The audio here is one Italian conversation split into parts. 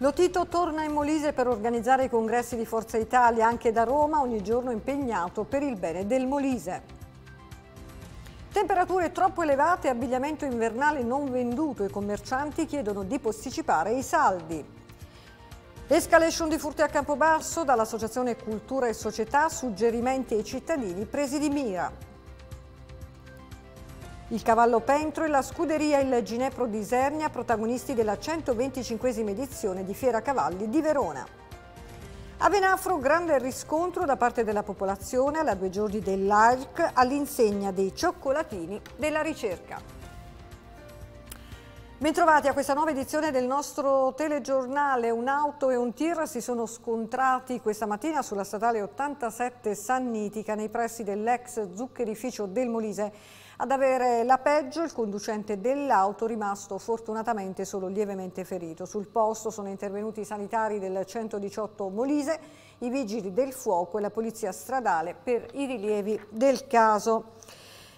Lotito torna in Molise per organizzare i congressi di Forza Italia anche da Roma, ogni giorno impegnato per il bene del Molise. Temperature troppo elevate abbigliamento invernale non venduto, i commercianti chiedono di posticipare i saldi. Escalation di furti a Campobasso dall'Associazione Cultura e Società, suggerimenti ai cittadini presi di mira. Il cavallo Pentro e la scuderia Il Ginepro di Isernia, protagonisti della 125 edizione di Fiera Cavalli di Verona. A Venafro grande riscontro da parte della popolazione alla due giorni dell'ARC all'insegna dei cioccolatini della ricerca. Bentrovati a questa nuova edizione del nostro telegiornale. Un'auto e un tir si sono scontrati questa mattina sulla statale 87 Sannitica nei pressi dell'ex zuccherificio del Molise. Ad avere la peggio il conducente dell'auto rimasto fortunatamente solo lievemente ferito. Sul posto sono intervenuti i sanitari del 118 Molise, i vigili del fuoco e la polizia stradale per i rilievi del caso.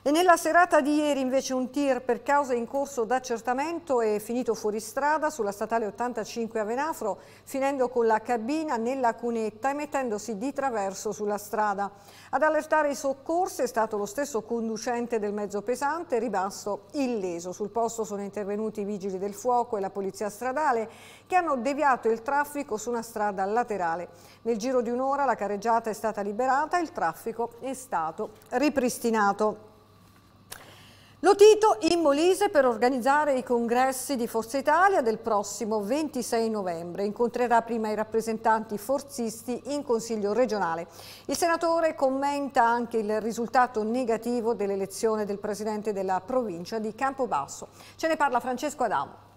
E nella serata di ieri invece un tir per causa in corso d'accertamento è finito fuori strada sulla statale 85 a Venafro, finendo con la cabina nella cunetta e mettendosi di traverso sulla strada. Ad allertare i soccorsi è stato lo stesso conducente del mezzo pesante, ribasso illeso. Sul posto sono intervenuti i vigili del fuoco e la polizia stradale che hanno deviato il traffico su una strada laterale. Nel giro di un'ora la careggiata è stata liberata e il traffico è stato ripristinato. Lotito in Molise per organizzare i congressi di Forza Italia del prossimo 26 novembre. Incontrerà prima i rappresentanti forzisti in Consiglio regionale. Il senatore commenta anche il risultato negativo dell'elezione del presidente della provincia di Campobasso. Ce ne parla Francesco Adamo.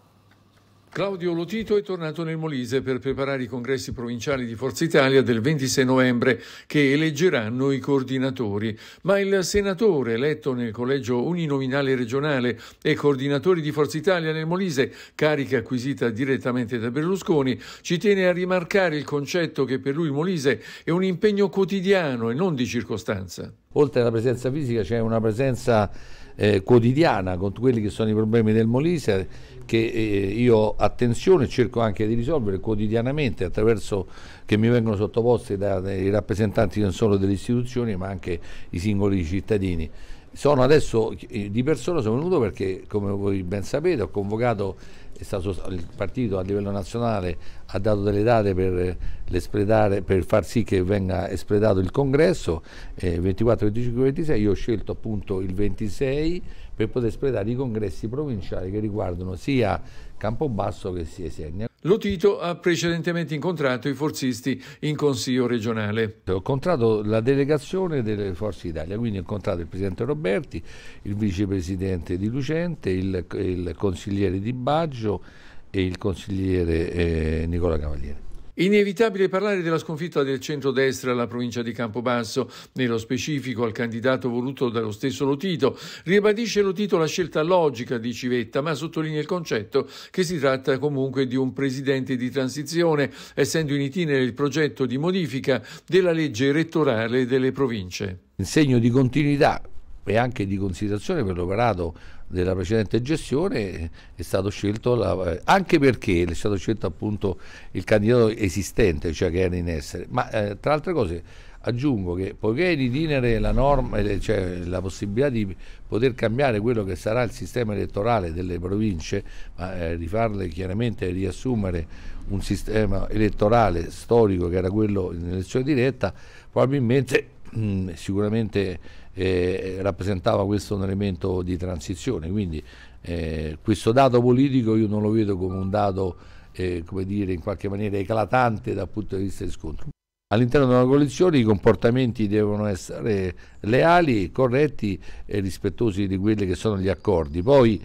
Claudio Lotito è tornato nel Molise per preparare i congressi provinciali di Forza Italia del 26 novembre che eleggeranno i coordinatori, ma il senatore eletto nel collegio uninominale regionale e coordinatore di Forza Italia nel Molise, carica acquisita direttamente da Berlusconi, ci tiene a rimarcare il concetto che per lui il Molise è un impegno quotidiano e non di circostanza. Oltre alla presenza fisica c'è una presenza eh, quotidiana con quelli che sono i problemi del Molise che eh, io attenzione cerco anche di risolvere quotidianamente attraverso che mi vengono sottoposti dai rappresentanti non solo delle istituzioni ma anche i singoli cittadini. Sono adesso eh, di persona sono venuto perché come voi ben sapete ho convocato stato, il partito a livello nazionale ha dato delle date per, eh, per far sì che venga espletato il congresso, eh, 24, 25, 26, io ho scelto appunto il 26 per poter espletare i congressi provinciali che riguardano sia Campobasso che sia Segna. Lotito ha precedentemente incontrato i forzisti in Consiglio regionale. Ho incontrato la delegazione delle Forze Italia, quindi ho incontrato il Presidente Roberti, il Vicepresidente di Lucente, il, il consigliere Di Baggio e il consigliere eh, Nicola Cavaliere. Inevitabile parlare della sconfitta del centrodestra alla provincia di Campobasso, nello specifico al candidato voluto dallo stesso Lotito. Ribadisce Lotito la scelta logica di Civetta, ma sottolinea il concetto che si tratta comunque di un presidente di transizione, essendo in itinere il progetto di modifica della legge elettorale delle province. In segno di continuità e anche di considerazione per l'operato della precedente gestione è stato scelto la, anche perché è stato scelto appunto il candidato esistente cioè che era in essere ma eh, tra altre cose aggiungo che poiché in itinere la norma eh, cioè la possibilità di poter cambiare quello che sarà il sistema elettorale delle province ma eh, rifarle chiaramente e riassumere un sistema elettorale storico che era quello in elezione diretta probabilmente mh, sicuramente eh, rappresentava questo un elemento di transizione, quindi eh, questo dato politico io non lo vedo come un dato eh, come dire, in qualche maniera eclatante dal punto di vista di scontro. All'interno di una coalizione i comportamenti devono essere leali, corretti e rispettosi di quelli che sono gli accordi. Poi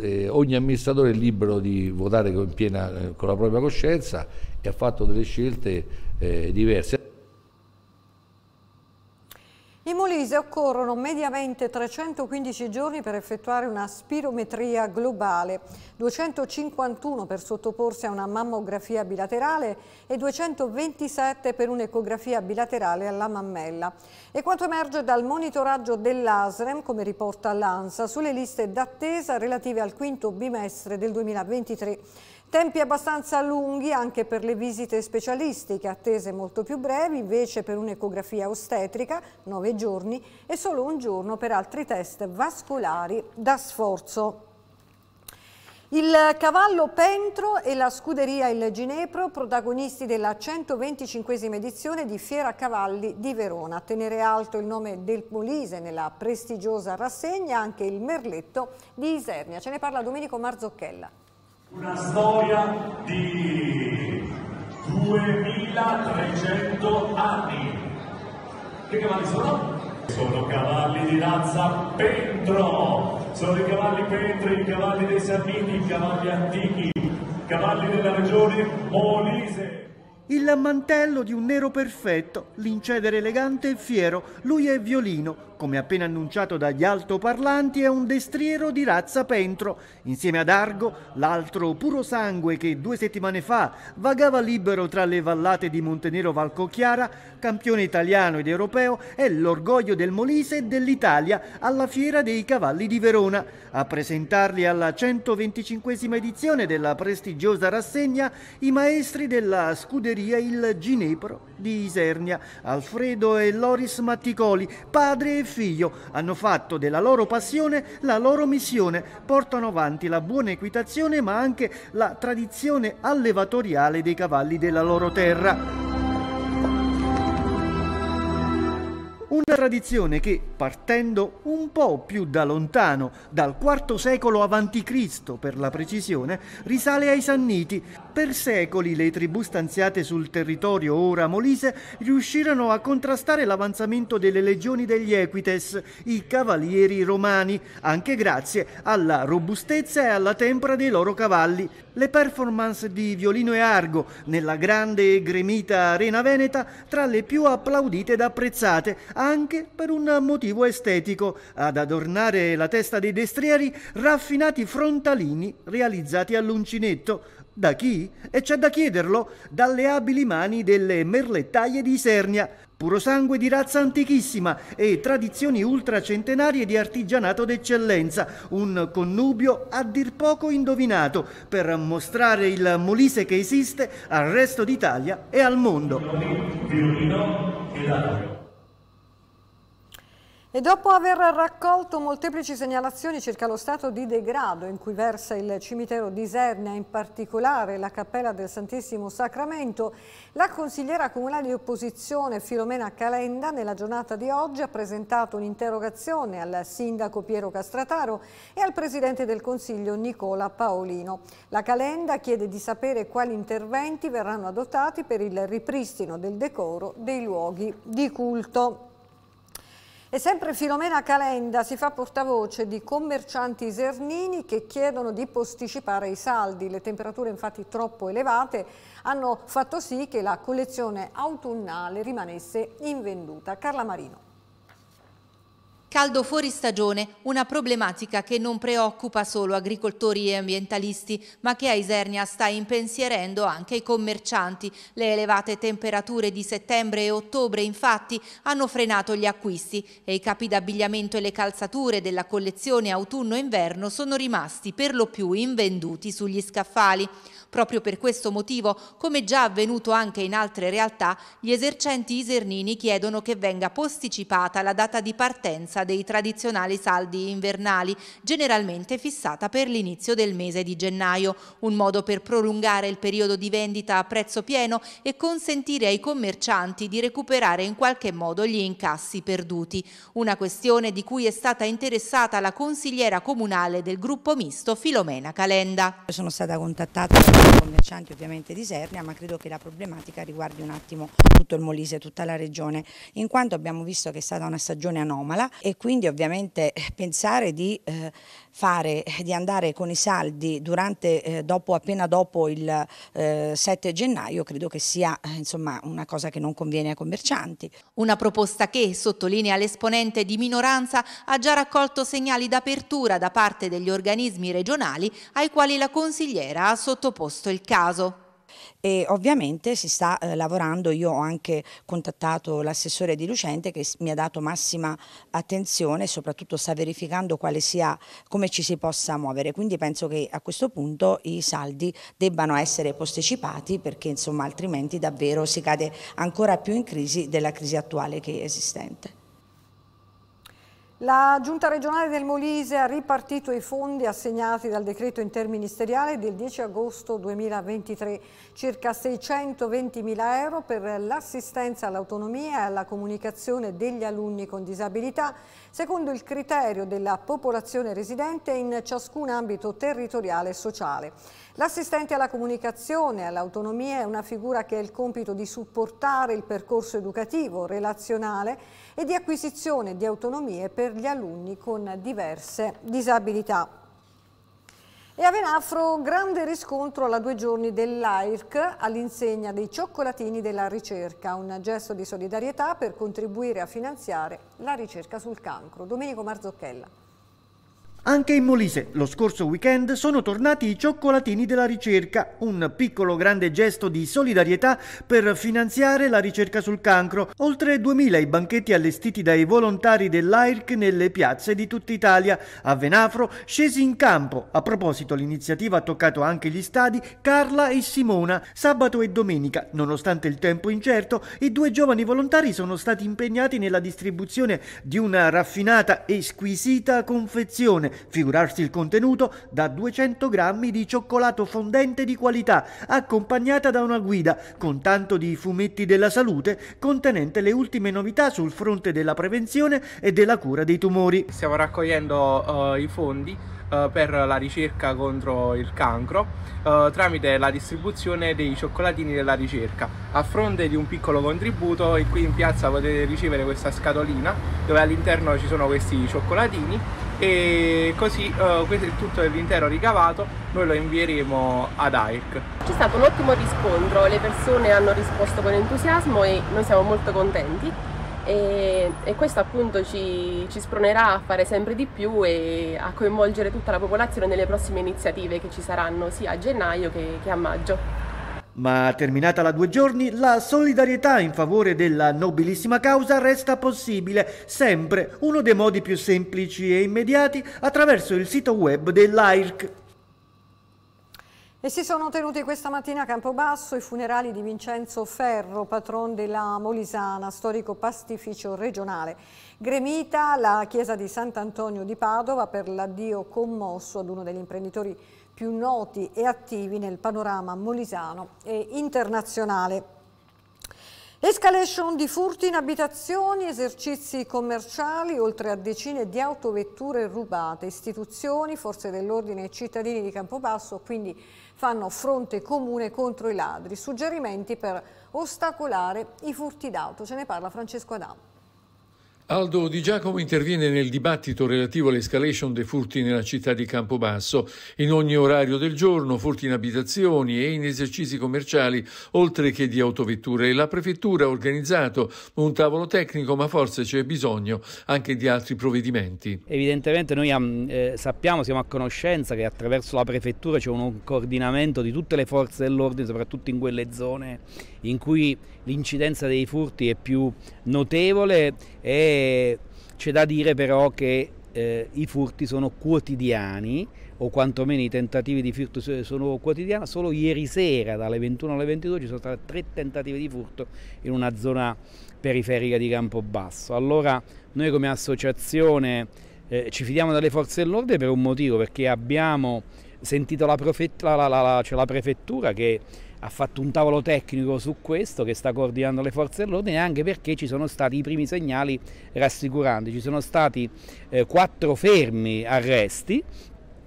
eh, ogni amministratore è libero di votare con, piena, eh, con, la propria coscienza e ha fatto delle scelte eh, diverse. In Molise occorrono mediamente 315 giorni per effettuare una spirometria globale, 251 per sottoporsi a una mammografia bilaterale e 227 per un'ecografia bilaterale alla mammella. E quanto emerge dal monitoraggio dell'ASREM, come riporta l'ANSA, sulle liste d'attesa relative al quinto bimestre del 2023. Tempi abbastanza lunghi anche per le visite specialistiche, attese molto più brevi, invece per un'ecografia ostetrica, 9 giorni, e solo un giorno per altri test vascolari da sforzo. Il cavallo Pentro e la scuderia Il Ginepro, protagonisti della 125 edizione di Fiera Cavalli di Verona. A tenere alto il nome del Molise nella prestigiosa rassegna anche il merletto di Isernia. Ce ne parla Domenico Marzocchella. Una storia di 2300 anni. Che cavalli sono? Sono cavalli di razza Pentro, sono i cavalli Pentri, i cavalli dei Sanniti, i cavalli antichi, i cavalli della regione Molise. Il mantello di un nero perfetto, l'incedere elegante e fiero, lui è violino, come appena annunciato dagli altoparlanti, è un destriero di razza Pentro, insieme ad Argo, l'altro puro sangue che due settimane fa vagava libero tra le vallate di Montenero Valcocchiara, campione italiano ed europeo, è l'orgoglio del Molise e dell'Italia alla Fiera dei Cavalli di Verona. A presentarli alla 125 edizione della prestigiosa rassegna i maestri della scuderia Il Ginepro di Isernia, Alfredo e Loris Matticoli, padre e figlio hanno fatto della loro passione la loro missione, portano avanti la buona equitazione ma anche la tradizione allevatoriale dei cavalli della loro terra. Una tradizione che, partendo un po' più da lontano, dal IV secolo a.C. per la precisione, risale ai Sanniti, per secoli le tribù stanziate sul territorio ora molise riuscirono a contrastare l'avanzamento delle legioni degli Equites, i cavalieri romani, anche grazie alla robustezza e alla tempra dei loro cavalli. Le performance di violino e argo nella grande e gremita arena veneta tra le più applaudite ed apprezzate, anche per un motivo estetico, ad adornare la testa dei destrieri raffinati frontalini realizzati all'uncinetto, da chi? E c'è da chiederlo? Dalle abili mani delle merlettaie di Isernia, puro sangue di razza antichissima e tradizioni ultracentenarie di artigianato d'eccellenza, un connubio a dir poco indovinato per mostrare il Molise che esiste al resto d'Italia e al mondo. E dopo aver raccolto molteplici segnalazioni circa lo stato di degrado in cui versa il cimitero di Isernia, in particolare la Cappella del Santissimo Sacramento, la consigliera comunale di opposizione Filomena Calenda nella giornata di oggi ha presentato un'interrogazione al sindaco Piero Castrataro e al presidente del Consiglio Nicola Paolino. La Calenda chiede di sapere quali interventi verranno adottati per il ripristino del decoro dei luoghi di culto. E sempre Filomena Calenda si fa portavoce di commercianti isernini che chiedono di posticipare i saldi. Le temperature infatti troppo elevate hanno fatto sì che la collezione autunnale rimanesse invenduta. Carla Marino. Caldo fuori stagione, una problematica che non preoccupa solo agricoltori e ambientalisti, ma che a Isernia sta impensierendo anche i commercianti. Le elevate temperature di settembre e ottobre, infatti, hanno frenato gli acquisti e i capi d'abbigliamento e le calzature della collezione autunno-inverno sono rimasti per lo più invenduti sugli scaffali. Proprio per questo motivo, come già avvenuto anche in altre realtà, gli esercenti isernini chiedono che venga posticipata la data di partenza dei tradizionali saldi invernali, generalmente fissata per l'inizio del mese di gennaio, un modo per prolungare il periodo di vendita a prezzo pieno e consentire ai commercianti di recuperare in qualche modo gli incassi perduti. Una questione di cui è stata interessata la consigliera comunale del gruppo misto Filomena Calenda. Sono stata contattata commercianti ovviamente di Sernia, ma credo che la problematica riguardi un attimo tutto il Molise, tutta la regione, in quanto abbiamo visto che è stata una stagione anomala e quindi ovviamente pensare di, eh, fare, di andare con i saldi durante, eh, dopo, appena dopo il eh, 7 gennaio credo che sia eh, insomma, una cosa che non conviene ai commercianti. Una proposta che, sottolinea l'esponente di minoranza, ha già raccolto segnali d'apertura da parte degli organismi regionali ai quali la consigliera ha sottoposto posto il caso. E ovviamente si sta eh, lavorando, io ho anche contattato l'assessore di Lucente che mi ha dato massima attenzione e soprattutto sta verificando quale sia, come ci si possa muovere, quindi penso che a questo punto i saldi debbano essere posticipati perché insomma, altrimenti davvero si cade ancora più in crisi della crisi attuale che è esistente. La Giunta regionale del Molise ha ripartito i fondi assegnati dal decreto interministeriale del 10 agosto 2023, circa 620 mila euro per l'assistenza all'autonomia e alla comunicazione degli alunni con disabilità, secondo il criterio della popolazione residente in ciascun ambito territoriale e sociale. L'assistente alla comunicazione e all'autonomia è una figura che ha il compito di supportare il percorso educativo, relazionale e di acquisizione di autonomie per gli alunni con diverse disabilità. E a Venafro grande riscontro alla due giorni dell'AIRC all'insegna dei cioccolatini della ricerca, un gesto di solidarietà per contribuire a finanziare la ricerca sul cancro. Domenico Marzocchella. Anche in Molise lo scorso weekend sono tornati i cioccolatini della ricerca, un piccolo grande gesto di solidarietà per finanziare la ricerca sul cancro. Oltre 2.000 i banchetti allestiti dai volontari dell'AIRC nelle piazze di tutta Italia. A Venafro scesi in campo. A proposito l'iniziativa ha toccato anche gli stadi Carla e Simona. Sabato e domenica, nonostante il tempo incerto, i due giovani volontari sono stati impegnati nella distribuzione di una raffinata e squisita confezione figurarsi il contenuto, da 200 grammi di cioccolato fondente di qualità, accompagnata da una guida con tanto di fumetti della salute contenente le ultime novità sul fronte della prevenzione e della cura dei tumori. Stiamo raccogliendo uh, i fondi eh, per la ricerca contro il cancro eh, tramite la distribuzione dei cioccolatini della ricerca. A fronte di un piccolo contributo qui in piazza potete ricevere questa scatolina dove all'interno ci sono questi cioccolatini e così eh, tutto l'intero ricavato noi lo invieremo ad AIRC. C'è stato un ottimo riscontro, le persone hanno risposto con entusiasmo e noi siamo molto contenti e, e questo appunto ci, ci, spronerà a fare sempre di più e a coinvolgere tutta la popolazione nelle prossime iniziative che ci saranno sia a gennaio che, che a maggio. Ma terminata la due giorni, la solidarietà in favore della nobilissima causa resta possibile, sempre uno dei modi più semplici e immediati, attraverso il sito web dell'AIRC. E si sono tenuti questa mattina a Campobasso i funerali di Vincenzo Ferro, patron della Molisana, storico pastificio regionale. Gremita la chiesa di Sant'Antonio di Padova per l'addio commosso ad uno degli imprenditori più noti e attivi nel panorama molisano e internazionale. Escalation di furti in abitazioni, esercizi commerciali, oltre a decine di autovetture rubate, istituzioni, forze dell'ordine e cittadini di Campobasso quindi fanno fronte comune contro i ladri, suggerimenti per ostacolare i furti d'auto. Ce ne parla Francesco Adamo. Aldo Di Giacomo interviene nel dibattito relativo all'escalation dei furti nella città di Campobasso. In ogni orario del giorno, furti in abitazioni e in esercizi commerciali, oltre che di autovetture. La prefettura ha organizzato un tavolo tecnico, ma forse c'è bisogno anche di altri provvedimenti. Evidentemente noi ehm, eh, sappiamo, siamo a conoscenza che attraverso la prefettura c'è un coordinamento di tutte le forze dell'ordine, soprattutto in quelle zone in cui l'incidenza dei furti è più notevole e c'è da dire però che eh, i furti sono quotidiani o quantomeno i tentativi di furto sono quotidiani, solo ieri sera dalle 21 alle 22 ci sono stati tre tentativi di furto in una zona periferica di Campobasso. Allora noi come associazione eh, ci fidiamo delle forze dell'ordine per un motivo, perché abbiamo sentito la, profetta, la, la, la cioè prefettura che ha fatto un tavolo tecnico su questo che sta coordinando le forze dell'ordine anche perché ci sono stati i primi segnali rassicuranti, ci sono stati eh, quattro fermi arresti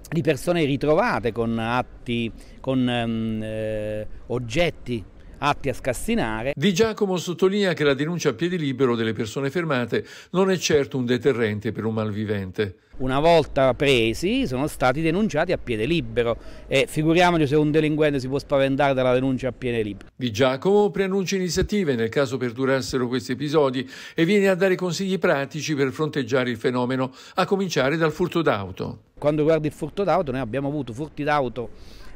di persone ritrovate con atti, con ehm, eh, oggetti atti a scassinare. Di Giacomo sottolinea che la denuncia a piedi libero delle persone fermate non è certo un deterrente per un malvivente una volta presi sono stati denunciati a piede libero e figuriamoci se un delinquente si può spaventare dalla denuncia a piede libero. Di Giacomo preannuncia iniziative nel caso perdurassero questi episodi e viene a dare consigli pratici per fronteggiare il fenomeno, a cominciare dal furto d'auto. Quando riguarda il furto d'auto noi abbiamo avuto furti d'auto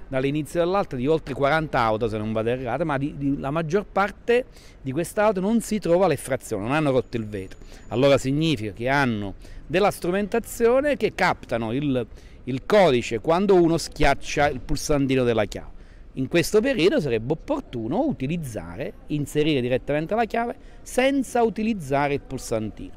dall'inizio all'altro di oltre 40 auto se non vado errato, ma di, di, la maggior parte di queste auto non si trova l'effrazione, non hanno rotto il vetro. Allora significa che hanno della strumentazione che captano il, il codice quando uno schiaccia il pulsantino della chiave. In questo periodo sarebbe opportuno utilizzare, inserire direttamente la chiave senza utilizzare il pulsantino.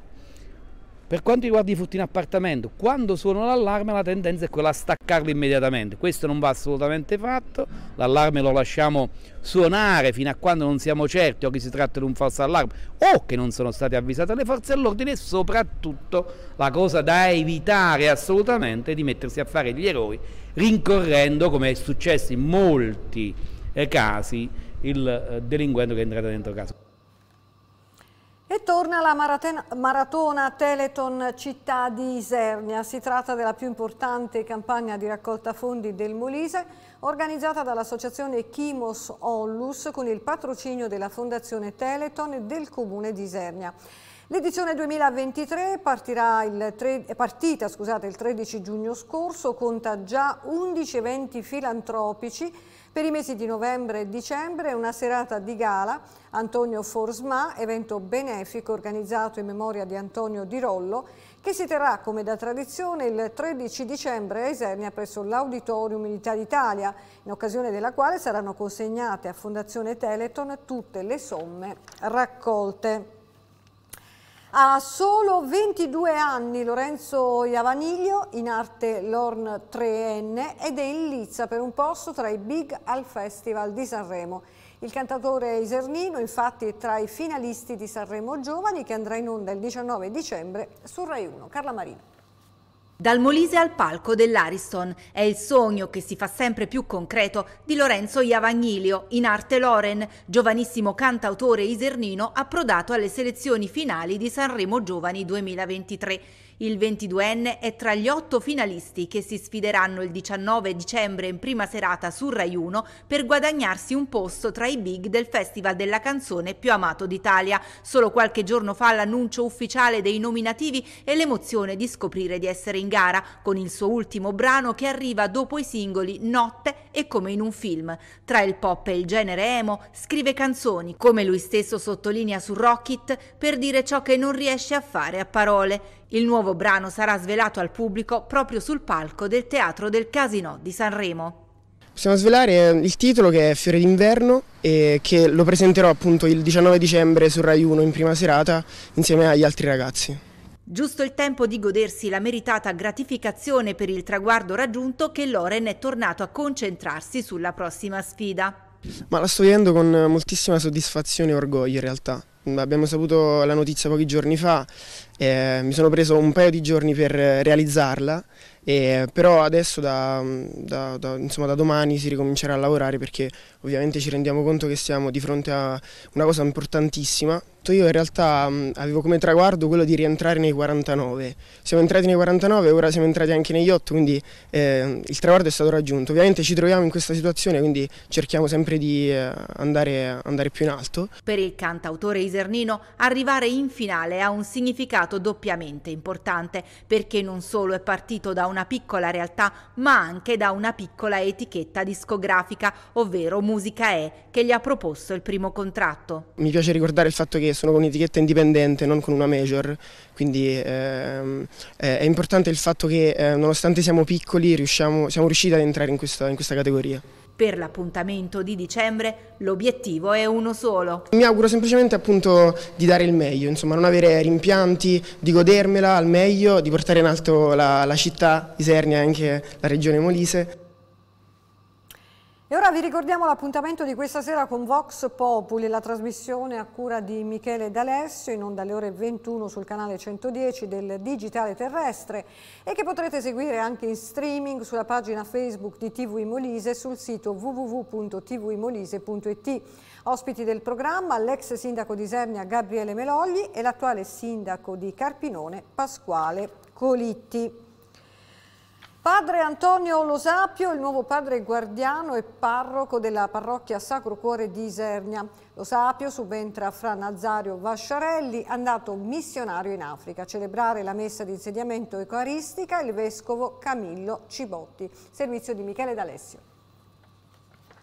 Per quanto riguarda i furti in appartamento, quando suona l'allarme la tendenza è quella a staccarlo immediatamente, questo non va assolutamente fatto, l'allarme lo lasciamo suonare fino a quando non siamo certi o che si tratta di un falso allarme o che non sono state avvisate le forze all'ordine e soprattutto la cosa da evitare assolutamente è di mettersi a fare gli eroi rincorrendo come è successo in molti eh, casi il eh, delinquente che è entrato dentro casa. E torna la maratona Teleton Città di Isernia. Si tratta della più importante campagna di raccolta fondi del Molise, organizzata dall'associazione Chimos Onlus con il patrocinio della Fondazione Teleton e del Comune di Isernia. L'edizione 2023 il tre, è partita scusate, il 13 giugno scorso, conta già 11 eventi filantropici per i mesi di novembre e dicembre una serata di gala Antonio Forsma, evento benefico organizzato in memoria di Antonio Di Rollo, che si terrà come da tradizione il 13 dicembre a Isernia presso l'Auditorium Unità d'Italia, in occasione della quale saranno consegnate a Fondazione Teleton tutte le somme raccolte. Ha solo 22 anni Lorenzo Iavaniglio, in arte Lorn 3N, ed è in lizza per un posto tra i big al Festival di Sanremo. Il cantatore isernino infatti è tra i finalisti di Sanremo Giovani che andrà in onda il 19 dicembre su Rai 1. Carla Marino. Dal Molise al palco dell'Ariston è il sogno che si fa sempre più concreto di Lorenzo Iavagnilio, in arte Loren, giovanissimo cantautore isernino approdato alle selezioni finali di Sanremo Giovani 2023. Il 22enne è tra gli otto finalisti che si sfideranno il 19 dicembre in prima serata su Rai 1 per guadagnarsi un posto tra i big del Festival della canzone più amato d'Italia. Solo qualche giorno fa l'annuncio ufficiale dei nominativi e l'emozione di scoprire di essere in gara con il suo ultimo brano che arriva dopo i singoli Notte e Come in un film. Tra il pop e il genere emo scrive canzoni, come lui stesso sottolinea su Rocket, per dire ciò che non riesce a fare a parole. Il nuovo brano sarà svelato al pubblico proprio sul palco del Teatro del Casino di Sanremo. Possiamo svelare eh, il titolo che è Fiore d'inverno e che lo presenterò appunto il 19 dicembre su Rai 1 in prima serata insieme agli altri ragazzi. Giusto il tempo di godersi la meritata gratificazione per il traguardo raggiunto che Loren è tornato a concentrarsi sulla prossima sfida. Ma la sto vivendo con moltissima soddisfazione e orgoglio in realtà. Mm, abbiamo saputo la notizia pochi giorni fa, eh, mi sono preso un paio di giorni per eh, realizzarla e, però adesso da, da, da, insomma, da, domani si ricomincerà a lavorare perché ovviamente ci rendiamo conto che siamo di fronte a una cosa importantissima. Io in realtà mh, avevo come traguardo quello di rientrare nei 49, siamo entrati nei 49 ora siamo entrati anche negli 8, quindi eh, il traguardo è stato raggiunto. Ovviamente ci troviamo in questa situazione, quindi cerchiamo sempre di eh, andare, andare più in alto. Per il cantautore Isernino arrivare in finale ha un significato doppiamente importante perché non solo è partito da un una piccola realtà ma anche da una piccola etichetta discografica, ovvero Musica E, che gli ha proposto il primo contratto. Mi piace ricordare il fatto che sono con un'etichetta indipendente, non con una major, quindi ehm, è importante il fatto che eh, nonostante siamo piccoli riusciamo, siamo riusciti ad entrare in questa, in questa categoria. Per l'appuntamento di dicembre l'obiettivo è uno solo. Mi auguro semplicemente appunto di dare il meglio, insomma non avere rimpianti, di godermela al meglio, di portare in alto la, la città, Isernia e anche la regione Molise. E ora vi ricordiamo l'appuntamento di questa sera con Vox Populi, la trasmissione a cura di Michele D'Alessio, in onda alle ore 21 sul canale 110 del Digitale Terrestre e che potrete seguire anche in streaming sulla pagina Facebook di TV Molise e sul sito www.tvimolise.it. Ospiti del programma l'ex sindaco di Sernia Gabriele Melogli e l'attuale sindaco di Carpinone Pasquale Colitti. Padre Antonio Losapio, il nuovo padre guardiano e parroco della parrocchia Sacro Cuore di Isernia. Losapio subentra fra Nazario Vasciarelli, andato missionario in Africa, a celebrare la messa di insediamento eucaristica il vescovo Camillo Cibotti. Servizio di Michele D'Alessio.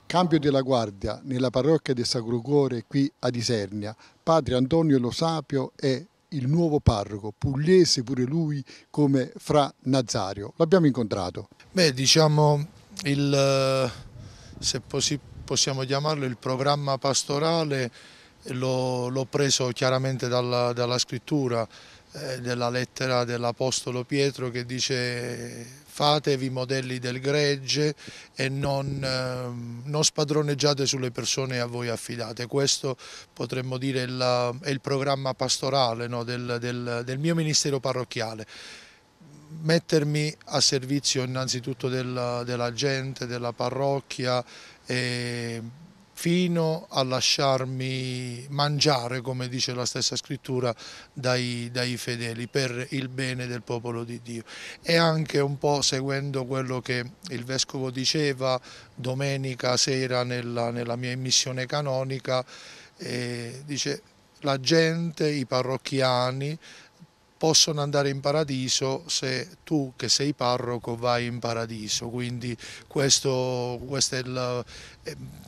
Cambio della guardia nella parrocchia del Sacro Cuore qui ad Isernia. Padre Antonio Losapio è il nuovo parroco, pugliese pure lui, come Fra Nazario. L'abbiamo incontrato. Beh, diciamo, il, se possiamo chiamarlo, il programma pastorale l'ho preso chiaramente dalla, dalla scrittura, eh, della lettera dell'Apostolo Pietro che dice fatevi modelli del gregge e non, eh, non spadroneggiate sulle persone a voi affidate. Questo potremmo dire la, è il programma pastorale no, del, del, del mio ministero parrocchiale mettermi a servizio innanzitutto della, della gente, della parrocchia e fino a lasciarmi mangiare, come dice la stessa scrittura, dai, dai fedeli per il bene del popolo di Dio. E anche un po' seguendo quello che il Vescovo diceva domenica sera nella, nella mia emissione canonica, eh, dice la gente, i parrocchiani, possono andare in paradiso se tu che sei parroco vai in paradiso, quindi questo, questo è il... Eh,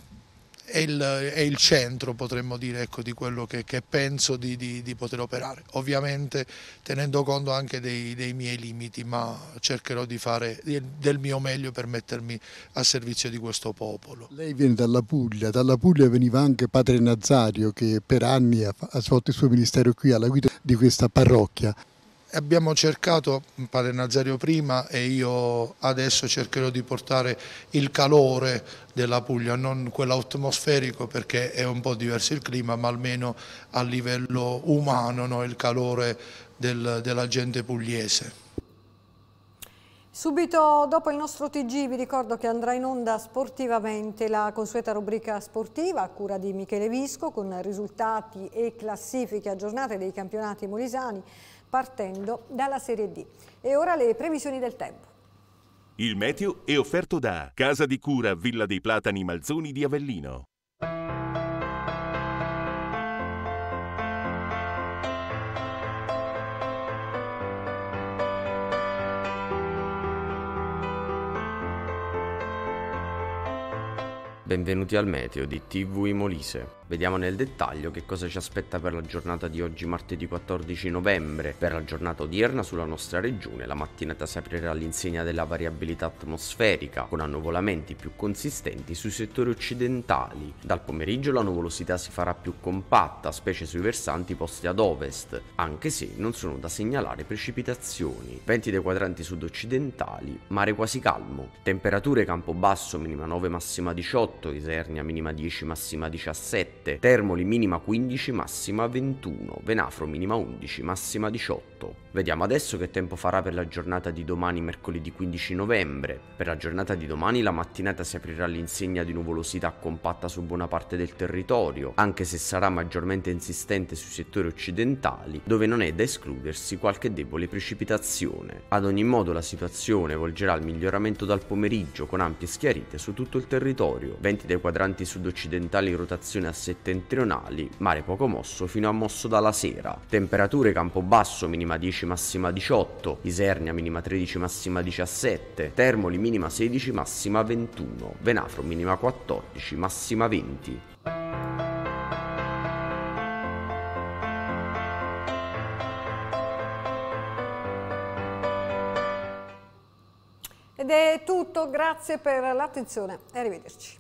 è il, è il, centro potremmo dire ecco, di quello che, che penso di, di, di, poter operare, ovviamente tenendo conto anche dei, dei miei limiti ma cercherò di fare del mio meglio per mettermi a servizio di questo popolo. Lei viene dalla Puglia, dalla Puglia veniva anche padre Nazario che per anni ha, ha svolto il suo ministero qui alla guida di questa parrocchia, Abbiamo cercato, padre Nazario prima e io adesso cercherò di portare il calore della Puglia, non quello atmosferico perché è un po' diverso il clima, ma almeno a livello umano no? il calore del, della gente pugliese. Subito dopo il nostro TG vi ricordo che andrà in onda sportivamente la consueta rubrica sportiva a cura di Michele Visco con risultati e classifiche aggiornate dei campionati molisani partendo dalla Serie D. E ora le previsioni del tempo. Il meteo è offerto da Casa di Cura Villa dei Platani Malzoni di Avellino. Benvenuti al meteo di TV Molise. Vediamo nel dettaglio che cosa ci aspetta per la giornata di oggi martedì 14 novembre. Per la giornata odierna sulla nostra regione la mattinata si aprirà all'insegna della variabilità atmosferica con annuvolamenti più consistenti sui settori occidentali. Dal pomeriggio la nuvolosità si farà più compatta, specie sui versanti posti ad ovest, anche se non sono da segnalare precipitazioni. Venti dei quadranti sud-occidentali, mare quasi calmo. Temperature campo basso minima 9 massima 18, Isernia minima 10 massima 17 7, Termoli minima 15, massima 21, Venafro minima 11, massima 18. Vediamo adesso che tempo farà per la giornata di domani mercoledì 15 novembre. Per la giornata di domani la mattinata si aprirà all'insegna di nuvolosità compatta su buona parte del territorio, anche se sarà maggiormente insistente sui settori occidentali, dove non è da escludersi qualche debole precipitazione. Ad ogni modo la situazione volgerà al miglioramento dal pomeriggio con ampie schiarite su tutto il territorio, venti dei quadranti sud-occidentali in rotazione a 60 settentrionali, mare poco mosso fino a mosso dalla sera. Temperature Campobasso minima 10 massima 18, Isernia minima 13 massima 17, Termoli minima 16 massima 21, Venafro minima 14 massima 20. Ed è tutto, grazie per l'attenzione e arrivederci.